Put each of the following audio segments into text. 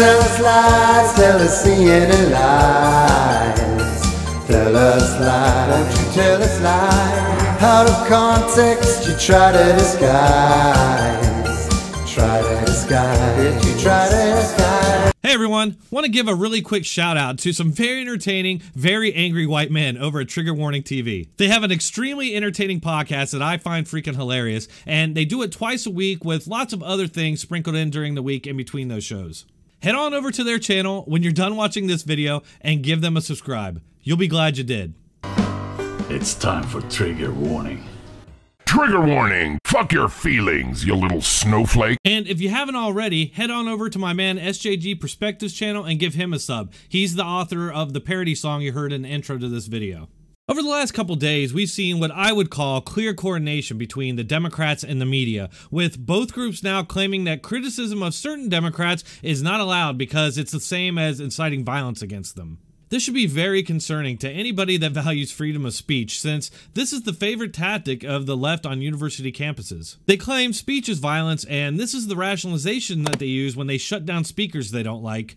tell us lies, tell us any lies. Tell us lies, do you tell us lies. Out of context, you try to disguise. Try to disguise, you try to disguise. Hey everyone, want to give a really quick shout out to some very entertaining, very angry white men over at Trigger Warning TV. They have an extremely entertaining podcast that I find freaking hilarious, and they do it twice a week with lots of other things sprinkled in during the week in between those shows head on over to their channel when you're done watching this video and give them a subscribe. You'll be glad you did. It's time for trigger warning. Trigger warning! Fuck your feelings, you little snowflake. And if you haven't already, head on over to my man SJG Perspectives channel and give him a sub. He's the author of the parody song you heard in the intro to this video. Over the last couple days, we've seen what I would call clear coordination between the Democrats and the media, with both groups now claiming that criticism of certain Democrats is not allowed because it's the same as inciting violence against them. This should be very concerning to anybody that values freedom of speech, since this is the favorite tactic of the left on university campuses. They claim speech is violence, and this is the rationalization that they use when they shut down speakers they don't like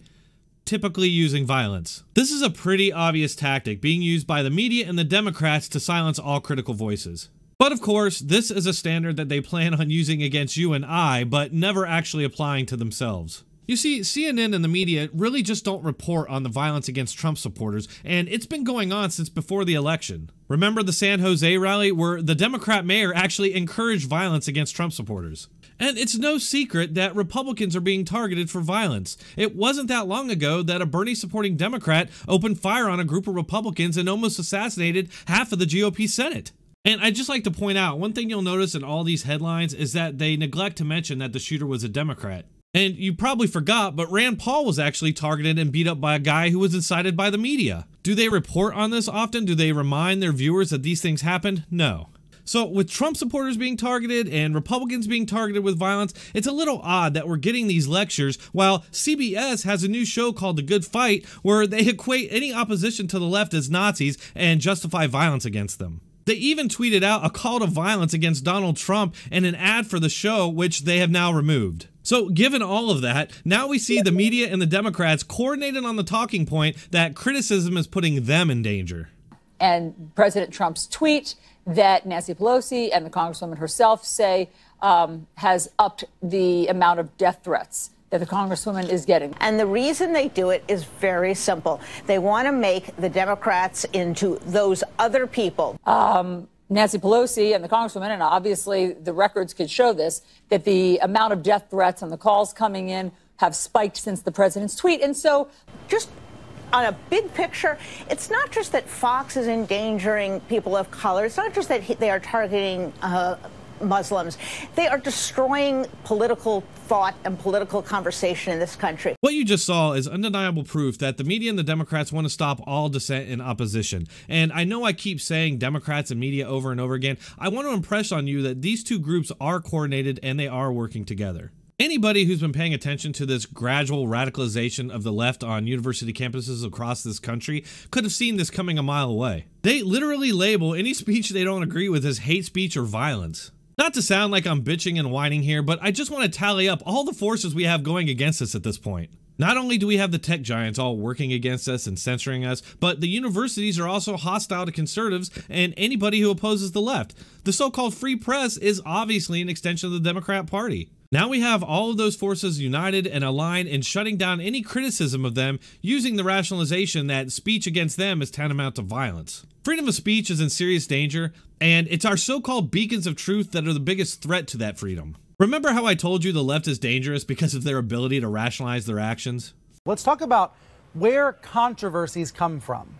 typically using violence. This is a pretty obvious tactic being used by the media and the Democrats to silence all critical voices. But of course, this is a standard that they plan on using against you and I, but never actually applying to themselves. You see, CNN and the media really just don't report on the violence against Trump supporters, and it's been going on since before the election. Remember the San Jose rally where the Democrat mayor actually encouraged violence against Trump supporters? And it's no secret that Republicans are being targeted for violence. It wasn't that long ago that a Bernie supporting Democrat opened fire on a group of Republicans and almost assassinated half of the GOP Senate. And I'd just like to point out one thing you'll notice in all these headlines is that they neglect to mention that the shooter was a Democrat. And you probably forgot, but Rand Paul was actually targeted and beat up by a guy who was incited by the media. Do they report on this often? Do they remind their viewers that these things happened? No. So with Trump supporters being targeted and Republicans being targeted with violence, it's a little odd that we're getting these lectures while CBS has a new show called The Good Fight where they equate any opposition to the left as Nazis and justify violence against them. They even tweeted out a call to violence against Donald Trump and an ad for the show, which they have now removed. So, given all of that, now we see the media and the Democrats coordinated on the talking point that criticism is putting them in danger. And President Trump's tweet that Nancy Pelosi and the Congresswoman herself say um, has upped the amount of death threats that the Congresswoman is getting. And the reason they do it is very simple. They want to make the Democrats into those other people. Um, Nancy Pelosi and the Congresswoman, and obviously the records could show this, that the amount of death threats and the calls coming in have spiked since the president's tweet. And so just on a big picture, it's not just that Fox is endangering people of color. It's not just that he, they are targeting uh, Muslims. They are destroying political thought and political conversation in this country. What you just saw is undeniable proof that the media and the Democrats want to stop all dissent and opposition. And I know I keep saying Democrats and media over and over again. I want to impress on you that these two groups are coordinated and they are working together. Anybody who's been paying attention to this gradual radicalization of the left on university campuses across this country could have seen this coming a mile away. They literally label any speech they don't agree with as hate speech or violence. Not to sound like I'm bitching and whining here, but I just want to tally up all the forces we have going against us at this point. Not only do we have the tech giants all working against us and censoring us, but the universities are also hostile to conservatives and anybody who opposes the left. The so called free press is obviously an extension of the Democrat Party. Now we have all of those forces united and aligned and shutting down any criticism of them using the rationalization that speech against them is tantamount to violence. Freedom of speech is in serious danger, and it's our so-called beacons of truth that are the biggest threat to that freedom. Remember how I told you the left is dangerous because of their ability to rationalize their actions? Let's talk about where controversies come from.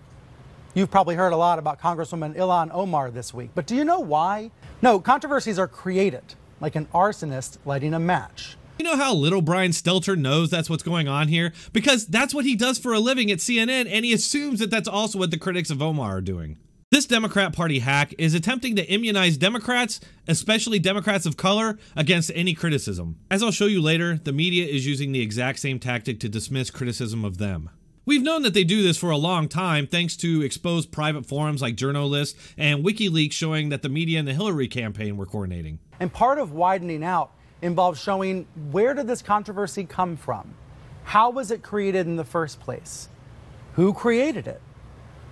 You've probably heard a lot about Congresswoman Ilan Omar this week, but do you know why? No, controversies are created like an arsonist lighting a match. You know how little Brian Stelter knows that's what's going on here? Because that's what he does for a living at CNN, and he assumes that that's also what the critics of Omar are doing. This Democrat Party hack is attempting to immunize Democrats, especially Democrats of color, against any criticism. As I'll show you later, the media is using the exact same tactic to dismiss criticism of them. We've known that they do this for a long time thanks to exposed private forums like Journalist and WikiLeaks showing that the media and the Hillary campaign were coordinating. And part of widening out involves showing where did this controversy come from? How was it created in the first place? Who created it?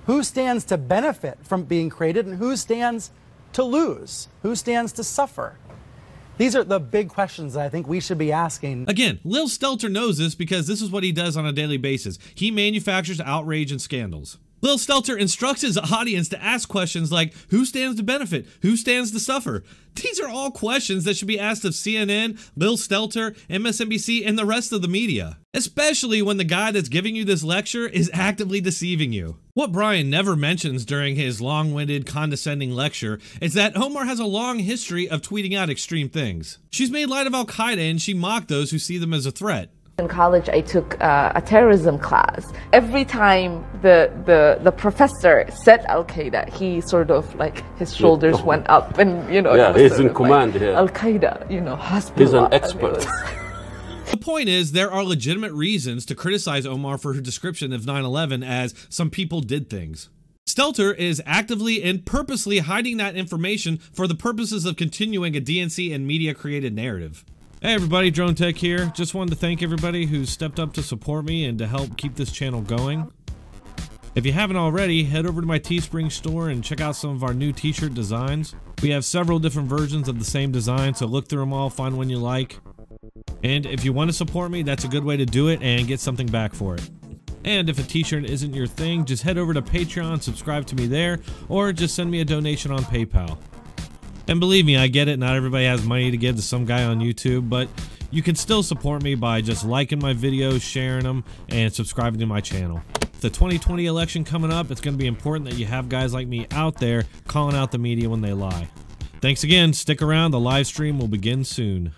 Who stands to benefit from being created and who stands to lose? Who stands to suffer? These are the big questions that I think we should be asking. Again, Lil Stelter knows this because this is what he does on a daily basis. He manufactures outrage and scandals. Lil Stelter instructs his audience to ask questions like who stands to benefit, who stands to suffer. These are all questions that should be asked of CNN, Lil Stelter, MSNBC, and the rest of the media, especially when the guy that's giving you this lecture is actively deceiving you. What Brian never mentions during his long winded, condescending lecture is that Omar has a long history of tweeting out extreme things. She's made light of Al Qaeda and she mocked those who see them as a threat. In college, I took uh, a terrorism class. Every time the, the, the professor said Al Qaeda, he sort of like his shoulders yeah. went up, and you know. Yeah, he's in command like, here. Al Qaeda, you know, He's an expert. The point is, there are legitimate reasons to criticize Omar for her description of 9 11 as some people did things. Stelter is actively and purposely hiding that information for the purposes of continuing a DNC and media created narrative. Hey everybody, Drone Tech here. Just wanted to thank everybody who stepped up to support me and to help keep this channel going. If you haven't already, head over to my Teespring store and check out some of our new t-shirt designs. We have several different versions of the same design, so look through them all, find one you like. And if you want to support me, that's a good way to do it and get something back for it. And if a t-shirt isn't your thing, just head over to Patreon, subscribe to me there, or just send me a donation on PayPal. And believe me, I get it, not everybody has money to give to some guy on YouTube, but you can still support me by just liking my videos, sharing them, and subscribing to my channel. The 2020 election coming up, it's going to be important that you have guys like me out there calling out the media when they lie. Thanks again, stick around, the live stream will begin soon.